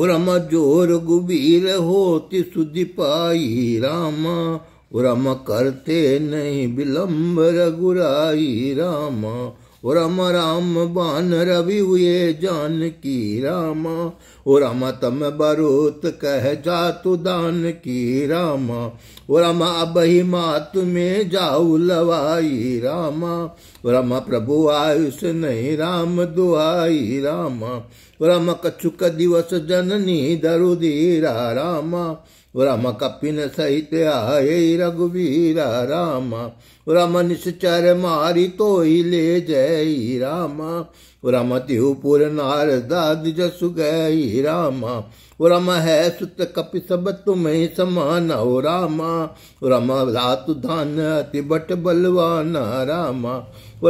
उरम जोर गुबीर होती सुधि पाई रामा उरम करते नहीं विलम्ब रघुराई रामा उरम राम बान रवि हुए जान की रामा उरम तम बरोत कह जातु दान की रामा उरम अब ही मात में जाऊ लवाई रामा उरम प्रभु आयुष नहीं राम दुआई रामा रम कछुक दिवस जननी दरुदीरा राम कपिन सहित आये रघुवीरा रामा रम निश्चर मारी तो ही ले जय रामा रम तिहुपुर नारदा जसु गई रामा रम है सुत कपि सब तुम्हें समान हो रामा रम धातु धान अति बट बलवान रामा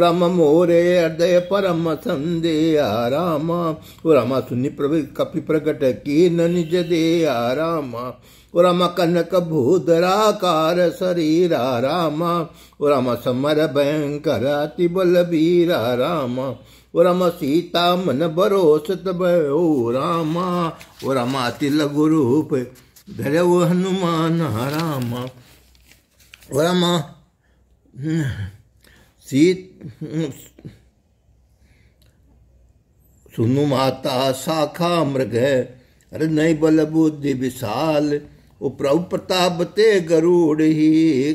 रम मोरे हृदय परम संदे रामा रम सुनि प्रभु कपि प्रकट की निज दे रामा कनक कार शरीरा राम उरम समर भयंकर तिबलबीरा राम उरम सीता मन बरोसत भयो राम उरम तिल गुरूप धरव हनुमान राम उरम सीत सुनु माता शाखा मृग हृदय बल बुद्धि विशाल उप्रभु प्रताप ते गरुड़ ही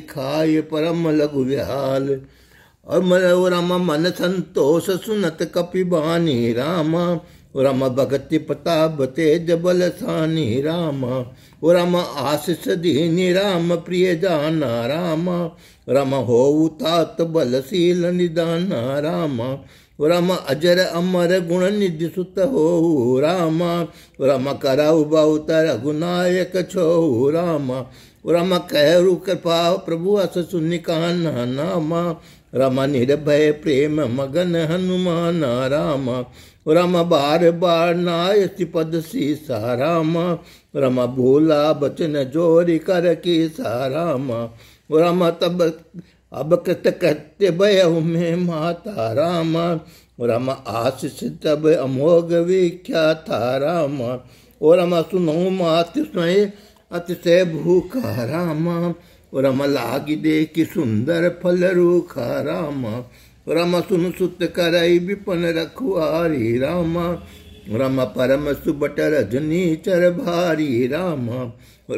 खाय परम लघु विहाल और मन संतोष सुनत कपिबानी रामा रम भगति प्रताप तेज बल सानी राम रम आशिष दीनी राम प्रिय जाना राम रम हो तात बलशील निदान राम रम अजर अमर गुण निधि सुत हो राम रम करऊ बहुत रघुनायक छो राम रम कहु कृपा प्रभु अस सुनिकान नामा रम निर्भय प्रेम मगन हनुमान राम रम बार बार नाय पद सी साराम रम भोला बचन जोरी कर के सारामा रम तब अब कृत कृत्य भय में माता राम रम आशिष तब अमोघ था राम और रम सुनो मात स्वयं अतिशय भूखा रामा रम लागी कि सुंदर फल रूखा राम रम सुन सुत करई विपन रखुआरी राम रम परम सुबट रजनी चर भारी राम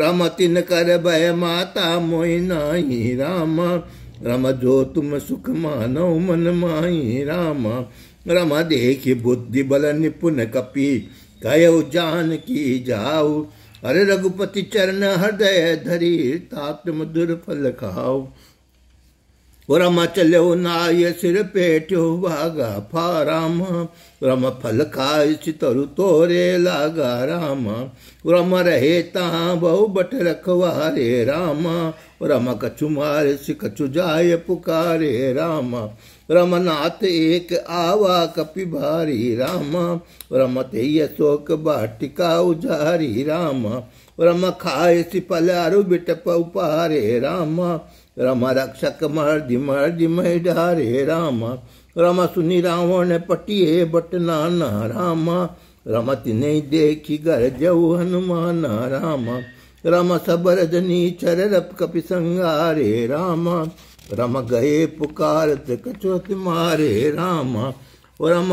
रम तिन कर भय माता नाई राम रम जो तुम सुख मानो मन माई राम रम देखि बुद्धि बल निपुन कपि कयो जान की जाऊ अरे रघुपति चरण हृदय धरी तात मधुर फल खाओ रम चलो नाय सिर पेट्यो भागा फा राम रम फल खाय चितरु तोरे लागा राम रम रहे तहाँ बहु बट रखवारे राम रम कछु मार सि कछु जाय पुकारे राम रमनाथ एक आवा कपि भारी राम तेय शोक बाटिका उजारी राम रम खाय सिपलारु बिटप उपहारे राम रम रक्षक मर्दि मर्दि मै डारे रामा रम सुनि रावण पटिये बट नाना रामा रमति नहीं देखी जऊ हनुमान रामा रम चर रप कपि संगारे रामा रम गए पुकारत कचोत मारे रामा रम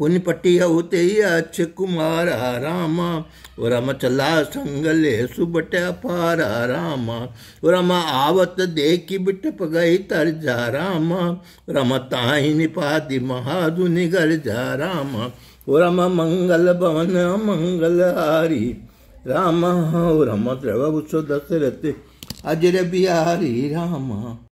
ही उतैय कुमार रामा रमचला संगले सुबट पार रामा रम आवत देखी बिट पगई जा रामा रम ताहि निपाति महादुनि जा रामा रम मंगल भवन मंगल हारी राम रम द्रव दशरथ अजर बिहारी रामा